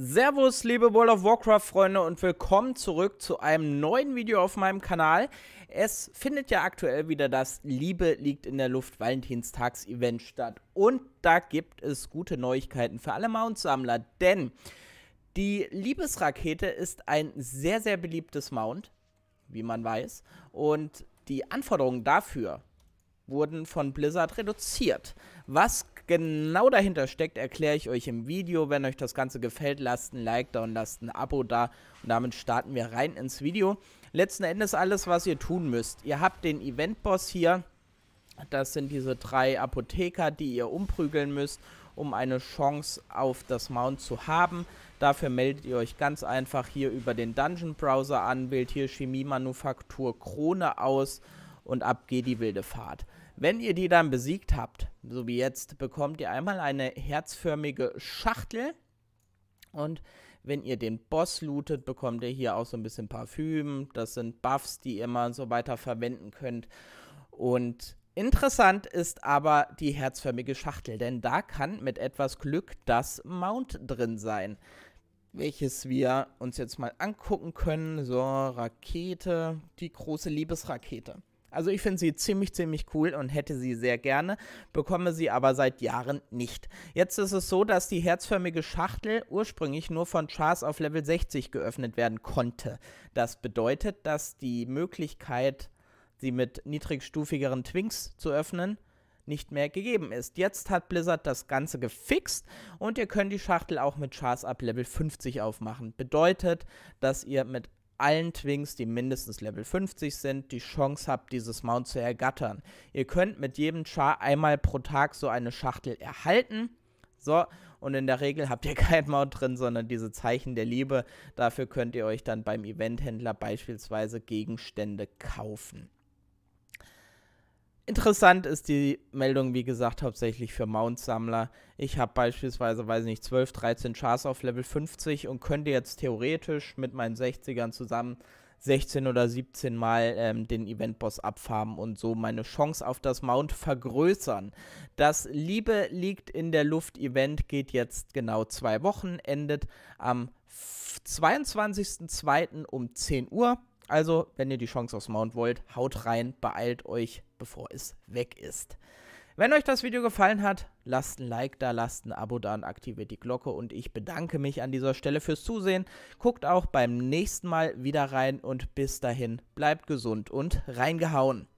Servus, liebe World of Warcraft-Freunde und willkommen zurück zu einem neuen Video auf meinem Kanal. Es findet ja aktuell wieder das Liebe liegt in der Luft Valentinstags-Event statt. Und da gibt es gute Neuigkeiten für alle Mount-Sammler, denn die Liebesrakete ist ein sehr, sehr beliebtes Mount, wie man weiß. Und die Anforderungen dafür wurden von Blizzard reduziert. Was genau dahinter steckt, erkläre ich euch im Video. Wenn euch das Ganze gefällt, lasst ein Like da und lasst ein Abo da. Und damit starten wir rein ins Video. Letzten Endes alles, was ihr tun müsst. Ihr habt den Event-Boss hier. Das sind diese drei Apotheker, die ihr umprügeln müsst, um eine Chance auf das Mount zu haben. Dafür meldet ihr euch ganz einfach hier über den Dungeon-Browser an, wählt hier Chemie, Manufaktur, Krone aus und ab geht die wilde Fahrt. Wenn ihr die dann besiegt habt, so wie jetzt, bekommt ihr einmal eine herzförmige Schachtel und wenn ihr den Boss lootet, bekommt ihr hier auch so ein bisschen Parfüm. Das sind Buffs, die ihr mal so weiter verwenden könnt. Und interessant ist aber die herzförmige Schachtel, denn da kann mit etwas Glück das Mount drin sein, welches wir uns jetzt mal angucken können. So, Rakete, die große Liebesrakete. Also ich finde sie ziemlich, ziemlich cool und hätte sie sehr gerne, bekomme sie aber seit Jahren nicht. Jetzt ist es so, dass die herzförmige Schachtel ursprünglich nur von Chars auf Level 60 geöffnet werden konnte. Das bedeutet, dass die Möglichkeit, sie mit niedrigstufigeren Twinks zu öffnen, nicht mehr gegeben ist. Jetzt hat Blizzard das Ganze gefixt und ihr könnt die Schachtel auch mit Chars ab Level 50 aufmachen. Bedeutet, dass ihr mit allen Twings, die mindestens Level 50 sind, die Chance habt, dieses Mount zu ergattern. Ihr könnt mit jedem Char einmal pro Tag so eine Schachtel erhalten. So, und in der Regel habt ihr kein Mount drin, sondern diese Zeichen der Liebe. Dafür könnt ihr euch dann beim Eventhändler beispielsweise Gegenstände kaufen. Interessant ist die Meldung, wie gesagt, hauptsächlich für Mount-Sammler. Ich habe beispielsweise, weiß nicht, 12, 13 Chars auf Level 50 und könnte jetzt theoretisch mit meinen 60ern zusammen 16 oder 17 Mal ähm, den Event-Boss abfarben und so meine Chance auf das Mount vergrößern. Das Liebe liegt in der Luft Event geht jetzt genau zwei Wochen, endet am 22.02. um 10 Uhr. Also, wenn ihr die Chance aufs Mount wollt, haut rein, beeilt euch, bevor es weg ist. Wenn euch das Video gefallen hat, lasst ein Like da, lasst ein Abo da und aktiviert die Glocke. Und ich bedanke mich an dieser Stelle fürs Zusehen. Guckt auch beim nächsten Mal wieder rein und bis dahin bleibt gesund und reingehauen.